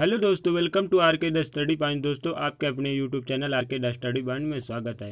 hello दोस्तों welcome to R K the study point दोस्तों आपके अपने YouTube channel R K the study point में स्वागत है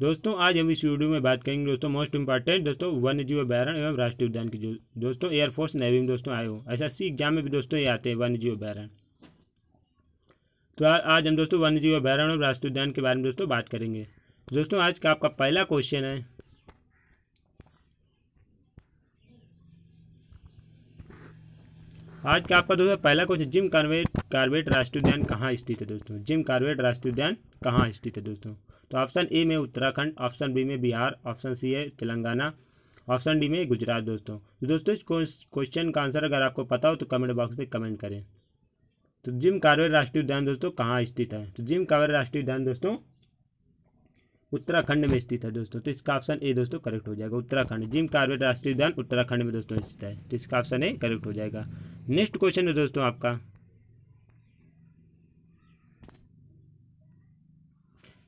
दोस्तों आज हम इस वीडियो में बात करेंगे दोस्तों मोस्ट इंपॉर्टेंट दोस्तों वन्य जीव अभ्यारण एवं राष्ट्रीय उद्यान की जो दोस्तों एयरफोर्स नेवी में दोस्तों आए हो एस एग्जाम में भी दोस्तों ये आते हैं वन्य जीव अभ्यारण तो आज हम दोस्तों वन्य जीव अभ्यारण और राष्ट्रीय उद्यान के बारे में दोस्तों बात करेंगे दोस्तों आज का आपका पहला क्वेश्चन है आज का आपका दोस्तों पहला क्वेश्चन जिम कार्बेट कार्बेट राष्ट्रीय उद्यान कहाँ स्थित है दोस्तों जिम कार्बेट राष्ट्रीय उद्यान कहाँ स्थित है दोस्तों तो ऑप्शन ए में उत्तराखंड ऑप्शन बी में बिहार ऑप्शन सी है तेलंगाना ऑप्शन डी में गुजरात दोस्तों तो दोस्तों इस क्वेश्चन का आंसर अगर आपको पता हो तो कमेंट बॉक्स में कमेंट करें तो जिम कार्बेट राष्ट्रीय उद्यान दोस्तों कहाँ स्थित है तो जिम कार्बेट राष्ट्रीय उद्यान दोस्तों उत्तराखंड में स्थित है दोस्तों तो इसका ऑप्शन ए दोस्तों करेक्ट हो जाएगा उत्तराखंड जिम कार्बेट राष्ट्रीय उद्यान उत्तराखंड में दोस्तों स्थित है तो इसका ऑप्शन ए करेक्ट हो जाएगा नेक्स्ट क्वेश्चन है दोस्तों आपका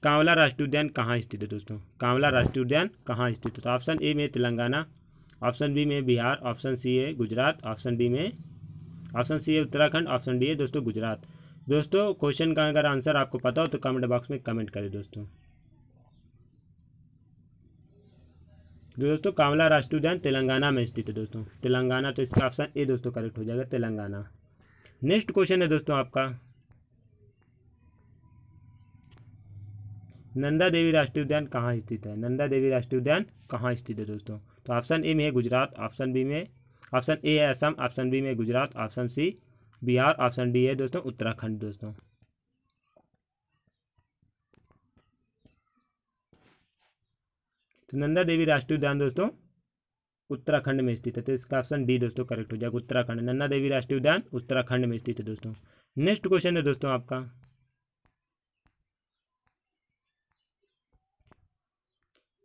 कांवला राष्ट्रीय उद्यान कहाँ स्थित है दोस्तों कांवला राष्ट्रीय उद्यान कहाँ स्थित है तो ऑप्शन ए में तेलंगाना ऑप्शन बी में बिहार ऑप्शन सी है गुजरात ऑप्शन डी में ऑप्शन सी है उत्तराखंड ऑप्शन डी है दोस्तों गुजरात दोस्तों क्वेश्चन का अगर आंसर आपको पता हो तो कमेंट बॉक्स में कमेंट करें दोस्तों दोस्तों कांवला राष्ट्रीय उद्यान तेलंगाना में स्थित है दोस्तों तेलंगाना तो इसका ऑप्शन ए दोस्तों करेक्ट हो जाएगा तेलंगाना नेक्स्ट क्वेश्चन है दोस्तों आपका नंदा देवी राष्ट्रीय उद्यान कहाँ स्थित है नंदा देवी राष्ट्रीय उद्यान कहाँ स्थित है दोस्तों तो ऑप्शन ए में है गुजरात ऑप्शन बी में ऑप्शन ए है असम ऑप्शन बी में Gujarat option C Bihar option D है दोस्तों उत्तराखंड दोस्तों तो नंदा देवी राष्ट्रीय उद्यान दोस्तों उत्तराखंड में स्थित है तो इसका ऑप्शन डी दोस्तों करेक्ट हो जाएगा उत्तराखंड नन्ना देवी राष्ट्रीय उद्यान उत्तराखंड में स्थित है दोस्तों नेक्स्ट क्वेश्चन है दोस्तों आपका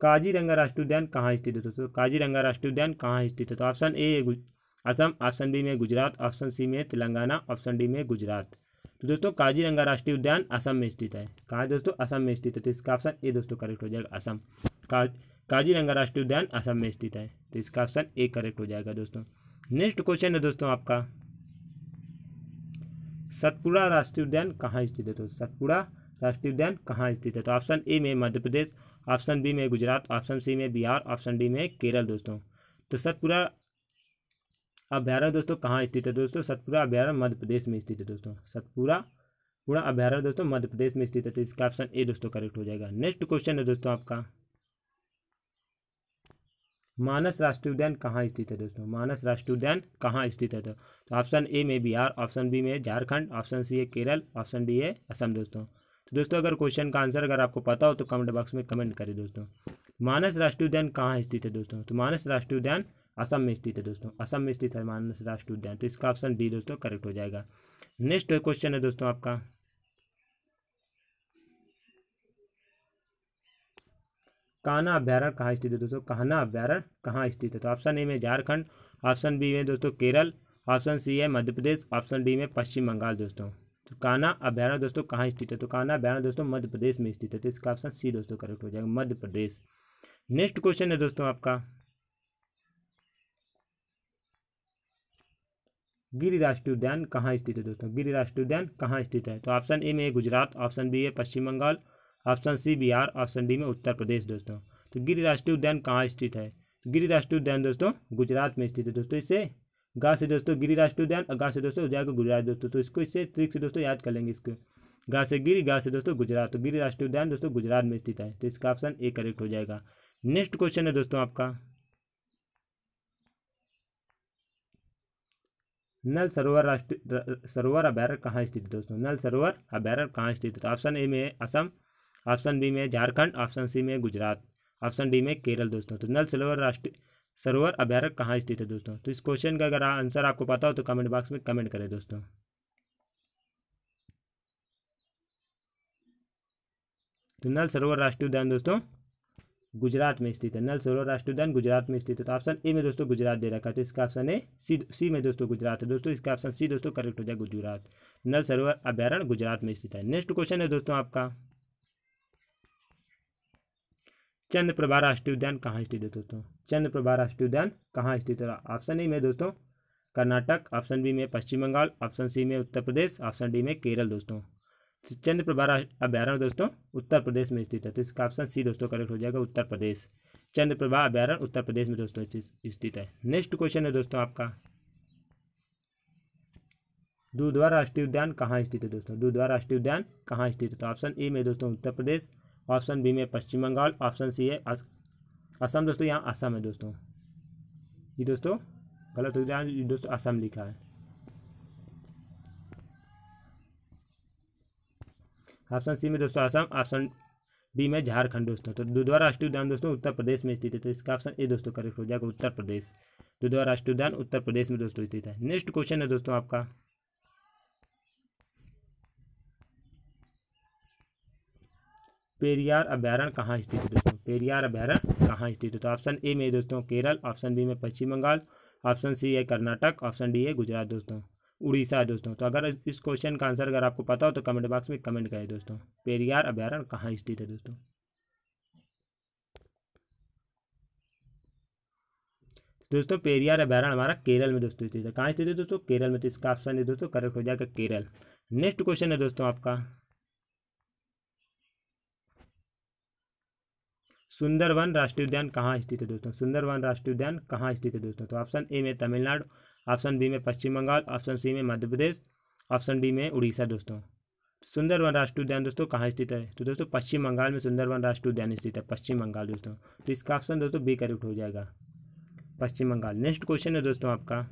काजीरंगा राष्ट्रीय उद्यान कहाँ स्थित है दोस्तों काजीरंगा राष्ट्रीय उद्यान कहाँ स्थित है तो option A Assam option B में गुजरात ऑप्शन सी में तेलंगाना ऑप्शन डी में गुजरात तो दोस्तों काजीरंगा राष्ट्रीय उद्यान असम में स्थित है कहाँ दोस्तों असम में स्थित है तो इसका ऑप्शन ए दोस्तों करेक्ट हो जाएगा असम काज काजीरंगा राष्ट्रीय उद्यान असम में स्थित है तो इसका ऑप्शन ए करेक्ट हो जाएगा दोस्तों नेक्स्ट क्वेश्चन है दोस्तों आपका सतपुड़ा राष्ट्रीय उद्यान कहाँ स्थित है तो सतपुड़ा राष्ट्रीय उद्यान कहाँ स्थित है तो ऑप्शन ए में मध्य प्रदेश ऑप्शन बी में गुजरात ऑप्शन सी में बिहार ऑप्शन डी में केरल दोस्तों तो सतपुरा अभ्यारण्य दोस्तों कहाँ स्थित है दोस्तों सतपुरा अभ्यारण्य मध्य प्रदेश में स्थित है दोस्तों सतपुरा पूरा अभ्यारण्य दोस्तों मध्य प्रदेश में स्थित है तो इसका ऑप्शन ए दोस्तों करेक्ट हो जाएगा नेक्स्ट क्वेश्चन है दोस्तों आपका मानस राष्ट्रीय उद्यान कहाँ स्थित है दोस्तों मानस राष्ट्रीय उद्यान कहाँ स्थित है तो ऑप्शन तो ए में बिहार ऑप्शन बी में झारखंड ऑप्शन सी है केरल ऑप्शन डी है असम दोस्तों तो दोस्तों अगर क्वेश्चन का आंसर अगर आपको पता हो तो कमेंट बॉक्स में कमेंट करें दोस्तों मानस राष्ट्रीय उद्यान कहाँ स्थित है दोस्तों तो मानस राष्ट्रीय उद्यान असम में स्थित है दोस्तों असम में स्थित है मानस राष्ट्रीय उद्यान तो इसका ऑप्शन डी दोस्तों करेक्ट हो जाएगा नेक्स्ट क्वेश्चन है दोस्तों आपका कान्हा अभ्यारण्य कहाँ स्थित है दोस्तों कान्हा अभ्यारण्य कहाँ स्थित है तो ऑप्शन ए में झारखंड ऑप्शन बी में दोस्तों केरल ऑप्शन सी है मध्य प्रदेश ऑप्शन डी में पश्चिम बंगाल दोस्तों तो कान्हा अभ्यारण्य दोस्तों कहाँ स्थित है तो कान्हा अभ्यारण्य दोस्तों मध्य प्रदेश में स्थित है तो इसका ऑप्शन सी दोस्तों करेक्ट हो जाएगा मध्य प्रदेश नेक्स्ट क्वेश्चन है दोस्तों आपका गिरि राष्ट्रीय उद्यान कहाँ स्थित है दोस्तों गिरि राष्ट्रीय उद्यान कहाँ स्थित है तो ऑप्शन ए में गुजरात ऑप्शन बी है Paschim Bengal option C Bihar option D में उत्तर प्रदेश दोस्तों तो गिर राष्ट्रीय उद्यान कहाँ स्थित है गिरि राष्ट्रीय उद्यान दोस्तों गुजरात में स्थित है दोस्तों इसे गा से दोस्तों गिरि राष्ट्रीय उद्यान और गा से दोस्तों उद्यान गुजरात दोस्तों तो इसको इससे ट्रिक से दोस्तों याद कर लेंगे इसको गा से गिरी गा से दोस्तों गुजरात तो गिरी राष्ट्रीय उद्यान दोस्तों गुजरात में स्थित है तो इसका ऑप्शन ए करेक्ट हो जाएगा नेक्स्ट क्वेश्चन है दोस्तों आपका नल सरोवर राष्ट्रीय सरोवर अभ्यारण्य कहाँ स्थित है दोस्तों नल सरोवर अभ्यारण्य कहाँ स्थित है तो ऑप्शन ए में है असम ऑप्शन बी में झारखंड ऑप्शन सी में गुजरात ऑप्शन डी में केरल दोस्तों तो नल सरोवर राष्ट्रीय सरोवर अभ्यारण्य कहाँ स्थित है दोस्तों तो इस क्वेश्चन का अगर आंसर आपको पता हो तो कमेंट बॉक्स में कमेंट करें दोस्तों तो नल सरोवर राष्ट्रीय उद्यान दोस्तों गुजरात में स्थित है नल सरोवर राष्ट्रीय उद्यान गुजरात में स्थित है तो ऑप्शन ए में दोस्तों गुजरात दे रखा है तो इसका ऑप्शन ए सी सी में दोस्तों गुजरात है दोस्तों इसका ऑप्शन सी दोस्तों करेक्ट हो जाएगा गुजरात नल सरोवर अभ्यारण गुजरात में स्थित है नेक्स्ट क्वेश्चन है दोस्तों आपका चंद्रप्रभा राष्ट्रीय उद्यान कहाँ स्थित है दोस्तों चंद्रप्रभा राष्ट्रीय उद्यान कहाँ स्थित है ऑप्शन ए में दोस्तों कर्नाटक ऑप्शन बी में पश्चिम बंगाल ऑप्शन सी में उत्तर प्रदेश ऑप्शन डी में केरल दोस्तों चंद्रप्रभा अभ्यारण्य दोस्तों उत्तर प्रदेश में स्थित है तो इसका ऑप्शन सी दोस्तों करेक्ट हो जाएगा उत्तर प्रदेश चंद्रप्रभा अभ्यारण्य उत्तर प्रदेश में दोस्तों स्थित है नेक्स्ट क्वेश्चन है दोस्तों आपका दूधवा राष्ट्रीय उद्यान कहाँ स्थित है दोस्तों दूधवा राष्ट्रीय उद्यान कहाँ स्थित है तो ऑप्शन ए में दोस्तों उत्तर प्रदेश ऑप्शन बी में पश्चिम बंगाल ऑप्शन सी है असम दोस्तों यहाँ असम है दोस्तों ये दोस्तों गलत हो गया दोस्तों असम लिखा है ऑप्शन सी में दोस्तों असम ऑप्शन बी में झारखंड दोस्तों तो दुधवा राष्ट्रीय उद्यान दोस्तों उत्तर प्रदेश में स्थित है तो इसका ऑप्शन ए दोस्तों करेक्ट हो जाएगा उत्तर प्रदेश दुधवा राष्ट्रीय उद्यान उत्तर प्रदेश में दोस्तों स्थित है नेक्स्ट क्वेश्चन है दोस्तों आपका पेरियार अभ्यारण कहाँ स्थित है दोस्तों पेरियार अभ्यारण कहाँ स्थित है तो ऑप्शन ए में दोस्तों केरल ऑप्शन बी में पश्चिम बंगाल ऑप्शन सी है कर्नाटक ऑप्शन डी है गुजरात दोस्तों उड़ीसा दोस्तों तो अगर इस क्वेश्चन का आंसर अगर आपको पता हो तो कमेंट बॉक्स में कमेंट करें दोस्तों पेरियार अभ्यारण कहाँ स्थित है दोस्तों दोस्तों पेरियार अभ्यारण हमारा केरल में दोस्तों स्थित है कहाँ स्थित है दोस्तों केरल में तो इसका ऑप्शन है दोस्तों करेक्ट हो जाएगा केरल नेक्स्ट क्वेश्चन है दोस्तों आपका सुंदरवन राष्ट्रीय उद्यान कहाँ स्थित है दोस्तों सुंदरवन राष्ट्रीय उद्यान कहाँ स्थित है दोस्तों तो ऑप्शन ए में तमिलनाडु ऑप्शन बी में पश्चिम बंगाल ऑप्शन सी में मध्य प्रदेश ऑप्शन डी में उड़ीसा दोस्तों सुंदरवन राष्ट्रीय उद्यान दोस्तों कहाँ स्थित है तो दोस्तों पश्चिम बंगाल में सुंदरवन राष्ट्रीय उद्यान स्थित है पश्चिम बंगाल दोस्तों तो इसका ऑप्शन दोस्तों बी करेक्ट हो जाएगा पश्चिम बंगाल नेक्स्ट क्वेश्चन है दोस्तों आपका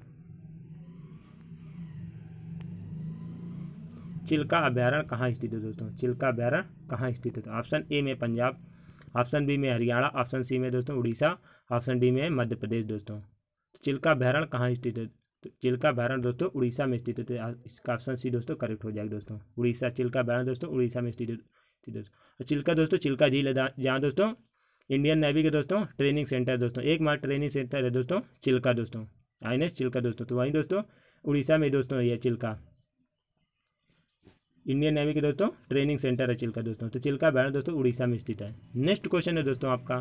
चिल्का अभ्यारण्य कहाँ स्थित है दोस्तों चिल्का अभ्यारण्य कहाँ स्थित है तो ऑप्शन ए में पंजाब ऑप्शन बी में हरियाणा ऑप्शन सी में दोस्तों उड़ीसा ऑप्शन डी में मध्य प्रदेश दोस्तों तो चिल्का भैरण कहाँ स्थित है तो चिल्का भैरण दोस्तों उड़ीसा में स्थित होते तो इसका ऑप्शन सी दोस्तों करेक्ट हो जाएगा दोस्तों उड़ीसा चिल्का भैरण दोस्तों उड़ीसा में स्थित दोस्तों चिल्का दोस्तों चिल्का झील है जहाँ दोस्तों इंडियन नेवी के दोस्तों ट्रेनिंग सेंटर दोस्तों एक मार्ट ट्रेनिंग सेंटर है दोस्तों चिल्का दोस्तों आई चिल्का दोस्तों तो वहीं दोस्तों उड़ीसा में दोस्तों ये चिल्का इंडियन नेवी के दोस्तों ट्रेनिंग सेंटर है चिल्का दोस्तों तो चिल्का बैरन दोस्तों उड़ीसा में स्थित है नेक्स्ट क्वेश्चन है दोस्तों आपका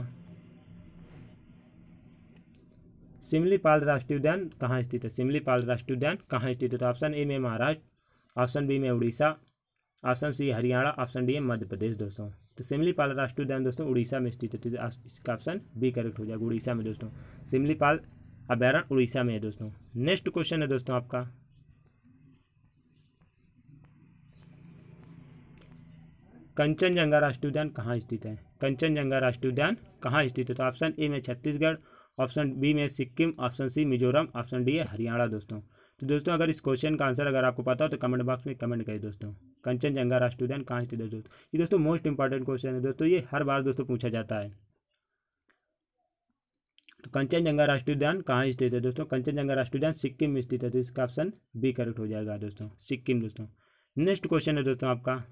सिमलीपाल राष्ट्रीय उद्यान कहाँ स्थित है सिमलीपाल राष्ट्रीय उद्यान कहाँ स्थित है तो ऑप्शन ए में महाराष्ट्र ऑप्शन बी में Orissa option C Haryana option D है मध्य प्रदेश दोस्तों तो सिमलीपाल राष्ट्रीय उद्यान दोस्तों उड़ीसा में स्थित है तो इसका ऑप्शन बी करेक्ट हो जाएगा उड़ीसा में दोस्तों सिमलीपाल अभ्यारण उड़ीसा में है दोस्तों नेक्स्ट क्वेश्चन है दोस्तों आपका कंचनजंगा राष्ट्रीय उद्यान कहाँ स्थित है कंचनजंगा राष्ट्रीय उद्यान कहाँ स्थित है तो ऑप्शन ए में छत्तीसगढ़ ऑप्शन बी में Sikkim option C Mizoram option D है हरियाणा दोस्तों तो दोस्तों अगर इस क्वेश्चन का आंसर अगर आपको पता हो तो कमेंट बॉक्स में कमेंट करें दोस्तों कंचनजंगा राष्ट्रीय उद्यान कहाँ स्थित है दोस्तों ये दोस्तों मोस्ट इंपॉर्टेंट क्वेश्चन है दोस्तों ये हर बार दोस्तों पूछा जाता है तो कंचनजंगा राष्ट्रीय उद्यान कहाँ स्थित है दोस्तों कंचनजंगा राष्ट्रीय उद्यान सिक्किम में स्थित है तो इसका ऑप्शन बी करेक्ट हो जाएगा दोस्तों सिक्किम दोस्तों नेक्स्ट क्वेश्चन है दोस्तों आपका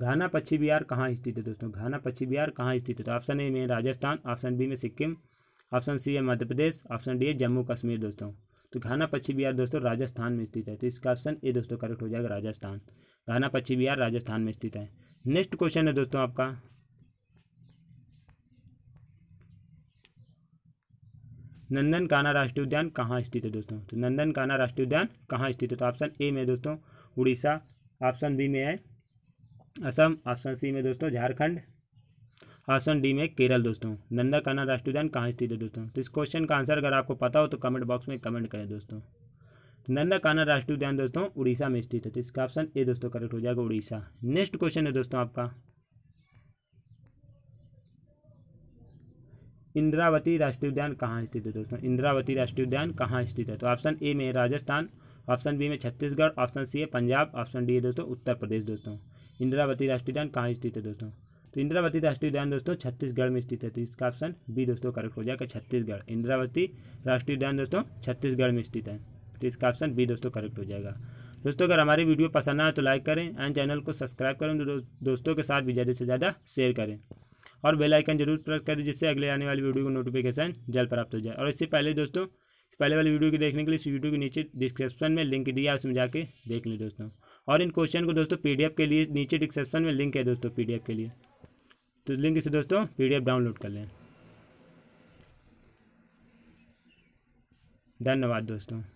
घाना पश्चिम बिहार कहाँ स्थित है दोस्तों घाना पश्चिम बिहार कहाँ स्थित है तो ऑप्शन ए में राजस्थान ऑप्शन बी में सिक्किम ऑप्शन सी है मध्य प्रदेश ऑप्शन डी है जम्मू कश्मीर दोस्तों तो घाना पश्चिम बिहार दोस्तों राजस्थान में स्थित है तो इसका ऑप्शन ए दोस्तों करेक्ट हो जाएगा राजस्थान घाना पश्चिम बिहार राजस्थान में स्थित है नेक्स्ट क्वेश्चन है दोस्तों आपका नंदन काना राष्ट्रीय उद्यान कहाँ स्थित है दोस्तों तो नंदन काना राष्ट्रीय उद्यान कहाँ स्थित है तो ऑप्शन ए में दोस्तों उड़ीसा ऑप्शन बी में है असम ऑप्शन सी में दोस्तों झारखंड ऑप्शन डी में केरल दोस्तों नंदा कन्ना राष्ट्रीय उद्यान कहाँ स्थित है दोस्तों तो इस क्वेश्चन का आंसर अगर आपको पता हो तो कमेंट बॉक्स में कमेंट करें दोस्तों तो नंदा काना राष्ट्रीय उद्यान दोस्तों उड़ीसा में स्थित है तो इसका ऑप्शन ए दोस्तों करेक्ट हो जाएगा उड़ीसा नेक्स्ट क्वेश्चन है दोस्तों आपका इंद्रावती राष्ट्रीय उद्यान कहाँ स्थित है दोस्तों इंद्रावती राष्ट्रीय उद्यान कहाँ स्थित है तो ऑप्शन ए में राजस्थान ऑप्शन बी में छत्तीसगढ़ ऑप्शन सी है पंजाब ऑप्शन डी है दोस्तों उत्तर प्रदेश दोस्तों इंदिरावती राष्ट्रीय उद्यान कहाँ स्थित है दोस्तों तो इंदिरावती राष्ट्रीय उद्यान दोस्तों छत्तीसगढ़ में स्थित है तो इसका ऑप्शन बी दोस्तों करेक्ट हो जाएगा छत्तीसगढ़ इंदिरावती राष्ट्रीय उद्यान दोस्तों छत्तीसगढ़ में स्थित है तो इसका ऑप्शन बी दोस्तों करेक्ट हो जाएगा दोस्तों अगर हमारी वीडियो पसंद आए तो लाइक करें एंड चैनल को सब्सक्राइब करें तो दोस्तों के साथ भी ज़्यादा से ज़्यादा शेयर करें और बेल आइकन जरूर प्रेस करें जिससे अगले आने वाली वीडियो को नोटिफिकेशन जल्द प्राप्त हो जाए और इससे पहले दोस्तों पहले वाली वीडियो को देखने के लिए इस वीडियो के नीचे डिस्क्रिप्शन में लिंक दिया उसमें जाके देख लें दोस्तों और इन क्वेश्चन को दोस्तों पी के लिए नीचे डिस्क्रिप्शन में लिंक है दोस्तों पी के लिए तो लिंक इसे दोस्तों पी डाउनलोड कर लें धन्यवाद दोस्तों